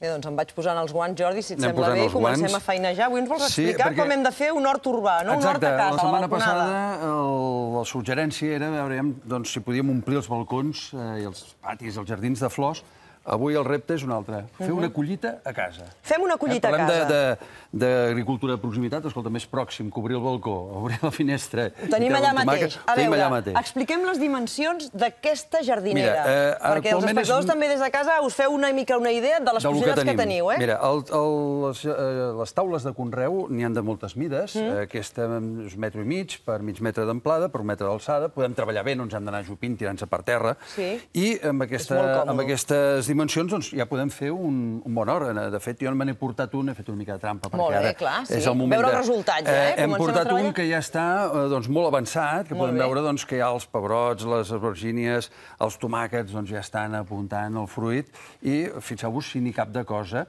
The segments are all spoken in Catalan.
Bé, doncs em vaig posant els guants, Jordi, si et Anem sembla bé, i comencem guants. a feinejar. Avui ens vols explicar sí, perquè... com hem de fer un hort urbà, no? Exacte, un hort a casa, la setmana la passada el, la suggerència era veure doncs, si podíem omplir els balcons eh, i els patis, els jardins de flors, Avui el repte és un altre. Fer mhm. una collita a casa. Fem una collita eh, a casa. Parlem d'agricultura de, proximitat, escolta, més pròxim, cobrir el balcó, obrir la finestra... tenim allà mateix. A veure, expliquem les dimensions d'aquesta jardinera. Eh, perquè els espectadors també des de casa us feu una mica una idea de les possibilitats que, teniu. Eh? Mira, el, eh, les, taules de conreu n'hi han de moltes mides. Mhm. Aquesta és un metro i mig, per mig metre d'amplada, per un metre d'alçada. Podem treballar bé, no ens hem d'anar jupint, tirant-se per terra. Sí. I amb, aquesta, amb aquestes dimensions doncs, ja podem fer un, un bon hora. De fet, jo me n'he portat un, he fet una mica de trampa, Molt bé, clar, sí. és el moment veure de... Veure resultats, eh? eh hem portat un que ja està eh, doncs, molt avançat, que molt podem bé. veure doncs, que ja els pebrots, les albergínies, els tomàquets doncs, ja estan apuntant al fruit, i fixeu-vos si n'hi cap de cosa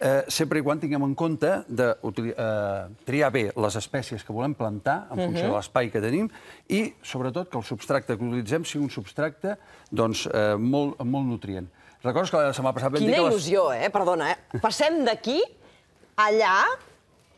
eh, sempre i quan tinguem en compte de eh, triar bé les espècies que volem plantar en funció de l'espai que tenim i, sobretot, que el substracte que utilitzem sigui un substracte doncs, eh, molt, molt nutrient. Recordes que la setmana passada... Quina il·lusió, eh? Perdona, eh? Passem d'aquí allà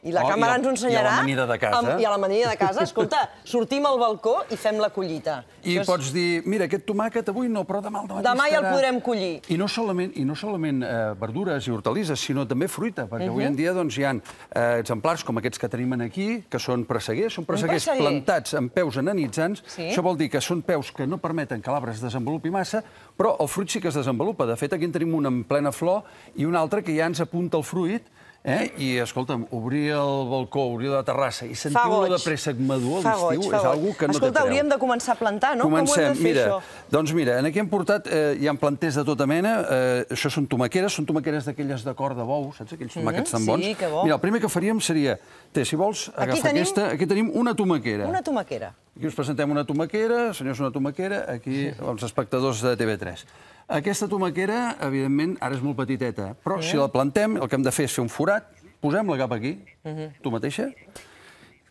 i la oh, càmera i la, ens ho ensenyarà. I a manida de casa. Amb, I a manida de casa. Escolta, sortim al balcó i fem la collita. I Això pots és... dir, mira, aquest tomàquet avui no, però demà el demà... Demà ja el podrem collir. I no solament, i no solament eh, verdures i hortalisses, sinó també fruita, perquè uh -huh. avui en mhm. dia doncs, hi ha eh, exemplars com aquests que tenim aquí, que són presseguers, són presseguers presseguer. plantats amb peus ananitzants. Sí? Això vol dir que són peus que no permeten que l'arbre es desenvolupi massa, però el fruit sí que es desenvolupa. De fet, aquí en tenim un en plena flor i un altre que ja ens apunta el fruit, Eh? I, escolta'm, obrir el balcó, obrir la terrassa i sentir una de préssec madur a l'estiu és cosa que no Escolta, té preu. hauríem de començar a plantar, no? Comencem, Com ho hem de fer, això? Doncs mira, aquí hem portat, eh, hi ha planters de tota mena, eh, això són tomaqueres, són tomaqueres d'aquelles de cor de bou, saps? Aquells mm, tomàquets tan bons. Sí, que bo. Mira, el primer que faríem seria, té, si vols, agafa tenim... aquesta, aquí tenim una tomaquera. Una tomaquera. Aquí us presentem una tomaquera, senyors, una tomaquera, aquí els espectadors de TV3. Aquesta tomaquera, evidentment, ara és molt petiteta, però si la plantem, el que hem de fer és fer un forat, posem-la cap aquí, mhm. tu mateixa,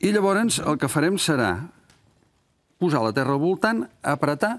i llavors el que farem serà posar la terra al voltant, apretar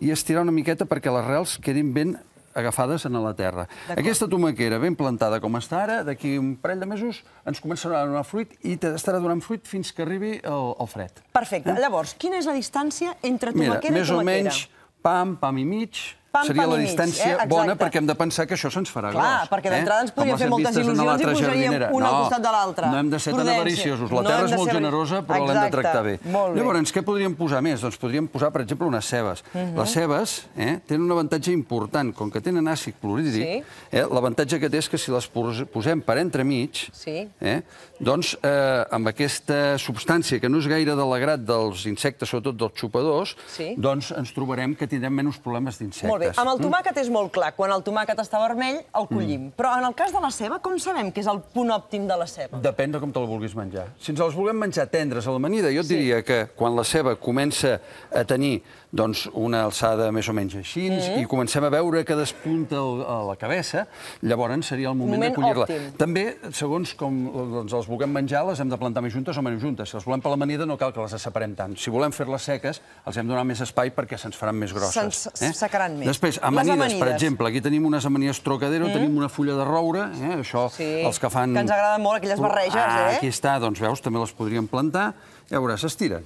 i estirar una miqueta perquè les rels quedin ben agafades en la terra. Aquesta tomaquera ben plantada com està ara, d'aquí un parell de mesos ens començarà a donar fruit i estarà donant fruit fins que arribi el, fred. Perfecte. Eh? Llavors, quina és la distància entre tomaquera i tomaquera? Més o menys pam, pam i mig, Pam, seria la distància mig, eh? bona perquè hem de pensar que això se'ns farà Clar, gros. Clar, perquè eh? d'entrada ens podríem fer moltes il·lusions i posaríem jardinera. una no, al costat de l'altra. No hem de ser Prudència. tan avariciosos. La no terra és molt ser... generosa, però l'hem de tractar bé. Llavors, què podríem posar més? Doncs podríem posar, per exemple, unes cebes. Uh mhm. -huh. Les cebes eh, tenen un avantatge important. Com que tenen àcid clorhídric, sí. eh, l'avantatge que té és que si les posem per entremig, sí. eh, doncs eh, amb aquesta substància que no és gaire de l'agrat dels insectes, sobretot dels xupadors, sí. doncs ens trobarem que tindrem menys problemes d'insectes. Molt bé. Amb el mm. tomàquet és molt clar. Quan el tomàquet està vermell, el mm. collim. Però en el cas de la ceba, com sabem que és el punt òptim de la ceba? Depèn de com te la vulguis menjar. Si ens les volem menjar tendres a l'amanida, jo et diria que quan la ceba comença a tenir doncs, una alçada més o menys així, mm. i comencem a veure que despunta a la cabeça, llavors seria el moment, de collir-la. També, segons com doncs, els vulguem menjar, les hem de plantar més juntes o menys juntes. Si els volem per l'amanida, no cal que les separem tant. Si volem fer-les seques, els hem de donar més espai perquè se'ns faran més grosses. Se'ns eh? secaran més. Després, amanides, per exemple. Aquí tenim unes amanides trocadero, mm. tenim una fulla de roure, eh? això, sí, els que fan... Que ens agraden molt, aquelles barreges, ah, eh? Aquí està, doncs veus, també les podríem plantar. Ja veuràs, s'estiren.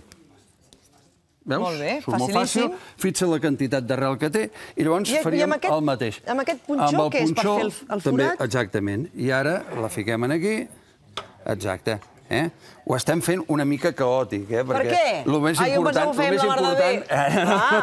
Veus? Molt bé, Surt molt fàcil, fixa la quantitat d'arrel que té i llavors I, faríem i aquest, el mateix. Amb aquest punxó, amb el punxó, que és per fer el, el forat? També, exactament. I ara la fiquem en aquí. Exacte eh? ho estem fent una mica caòtic. Eh? Perquè per què? El més Ai, important, lo més ah, important, eh?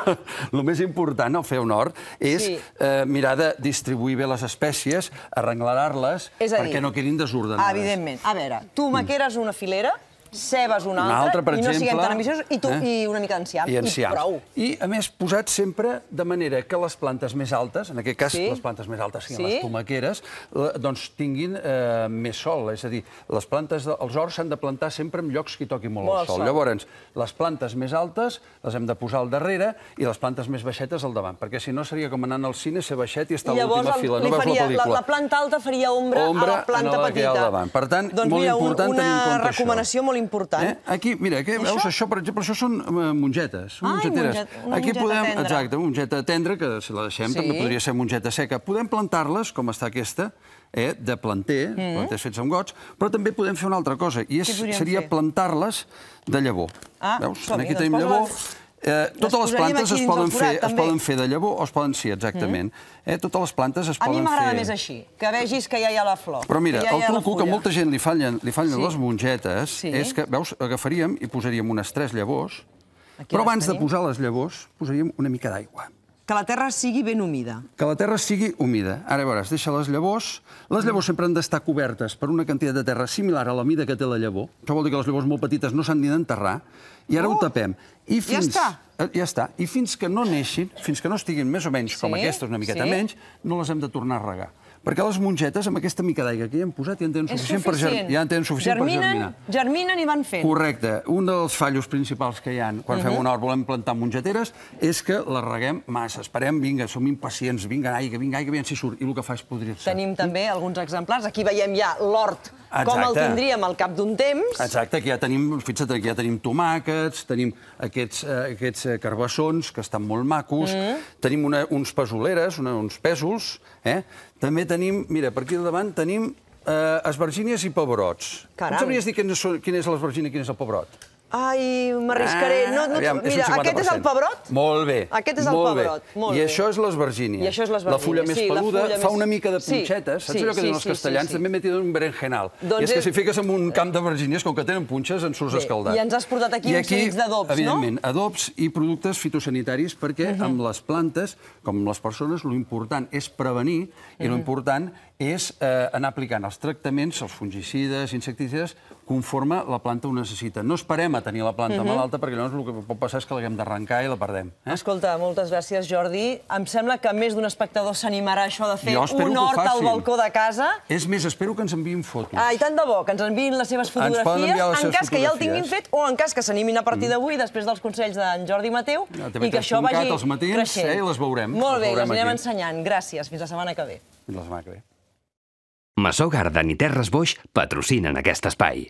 ah. el més important al fer honor és sí. eh, mirar de distribuir bé les espècies, arreglar les perquè no quedin desordenades. evidentment. A veure, tu maqueres una filera, cebes una altra, una altra per i no exemple, siguem tan ambiciosos, i, tu, eh? i una mica d'enciam, i, enciam. i prou. I, a més, posat sempre de manera que les plantes més altes, en aquest cas sí? les plantes més altes siguin sí? les tomaqueres, doncs tinguin eh, més sol. És a dir, les plantes, els horts s'han de plantar sempre en llocs que toqui molt, molt el sol. sol. Llavors, les plantes més altes les hem de posar al darrere i les plantes més baixetes al davant, perquè si no seria com anar al cine, ser baixet i estar a l'última fila. No faria, la La, la planta alta faria ombra, ombra a la planta a la petita. Per tant, doncs, molt mira, important un, tenir en compte això. Una recomanació molt important. Eh? Aquí, mira, aquí, veus, això? per exemple, això són eh, mongetes, Ai, mongeteres. Monget, mongeta aquí podem, tendra. Exacte, mongeta tendra, que si la deixem sí. també podria ser mongeta seca. Podem plantar-les, com està aquesta, eh, de planter, mm. plantes fets amb gots, però també podem fer una altra cosa, i és, seria plantar-les de llavor. Ah, Veus? Aquí tenim llavor, les... Eh, totes les, plantes es poden, forat, fer, es poden fer de llavor o es poden... Sí, exactament. Mm. Eh, totes les plantes es poden fer... A mi m'agrada més així, que vegis que ja hi ha la flor. Però mira, ja el truc que molta gent li fallen, li fallen sí. les mongetes sí. és que, veus, agafaríem i posaríem unes tres llavors, Aquí però abans tenim. de posar les llavors posaríem una mica d'aigua. Que la terra sigui ben humida. Que la terra sigui humida. Ara veuràs, deixa les llavors. Les llavors sempre han d'estar cobertes per una quantitat de terra similar a la mida que té la llavor. Això vol dir que les llavors molt petites no s'han ni d'enterrar. I ara ho oh! tapem. I fins, ja està. Eh, ja està. I fins que no neixin, fins que no estiguin més o menys com aquestes, una miqueta menys, no les hem de tornar a regar perquè les mongetes, amb aquesta mica d'aigua que hi hem posat, ja en tenen suficient, suficient. Per, ja en tenen suficient germinen, per germinar. Germinen i van fent. Correcte. Un dels fallos principals que hi ha quan uh -huh. fem mhm. un hort, volem plantar mongeteres, és que les reguem massa. Esperem, vinga, som impacients, vinga, aigua, vinga, aigua, vinga, si surt. I el que fa és podrir-se. Tenim també alguns exemplars. Aquí veiem ja l'hort, com el tindríem al cap d'un temps. Exacte, aquí ja tenim, fixa't, aquí ja tenim tomàquets, tenim aquests, eh, aquests eh, carbassons, que estan molt macos, mm. tenim una, uns pesoleres, una, uns pèsols, eh? també tenim... Mira, per aquí al davant tenim eh, esvergínies i pebrots. Caram. Em sabries dir quin és, l'esvergínia i quin és el pebrot? Ai, m'arriscaré. Ah, no, no, aviam, mira, és aquest és el pebrot? Molt bé. Aquest és el pebrot. Bé. Molt I bé. això és l'esvergínia. I això és l'esvergínia. La fulla sí, més peluda, fulla fa més... una mica de punxetes. Sí, Saps sí, allò que diuen els castellans? Sí, sí. També m'he tirat un berenjenal. Doncs I és, és que si fiques en un camp de vergínies, com que tenen punxes, en surts escaldat. I ens has portat aquí, uns llits d'adobs, no? Evidentment, adobs i productes fitosanitaris, perquè uh mhm. -huh. amb les plantes, com amb les persones, l'important és prevenir uh -huh. i l'important mhm. és eh, anar aplicant els tractaments, els fungicides, insecticides, conforme la planta ho necessita. No esperem a a tenir la planta uh mhm. -huh. malalta, perquè llavors el que pot passar és que l'haguem d'arrencar i la perdem. Eh? Escolta, moltes gràcies, Jordi. Em sembla que més d'un espectador s'animarà això de fer un hort al balcó de casa. És més, espero que ens enviïn fotos. Ah, i tant de bo, que ens enviïn les seves fotografies, les en cas que ja el tinguin fet, o en cas que s'animin a partir mm. d'avui, després dels consells d'en Jordi Mateu, ja, i que això vagi els matins, creixent. Eh, I les veurem. Molt bé, les, les anirem ensenyant. Gràcies, fins la setmana que ve. Fins la setmana que ve. Massó Garden i Terres Boix patrocinen aquest espai.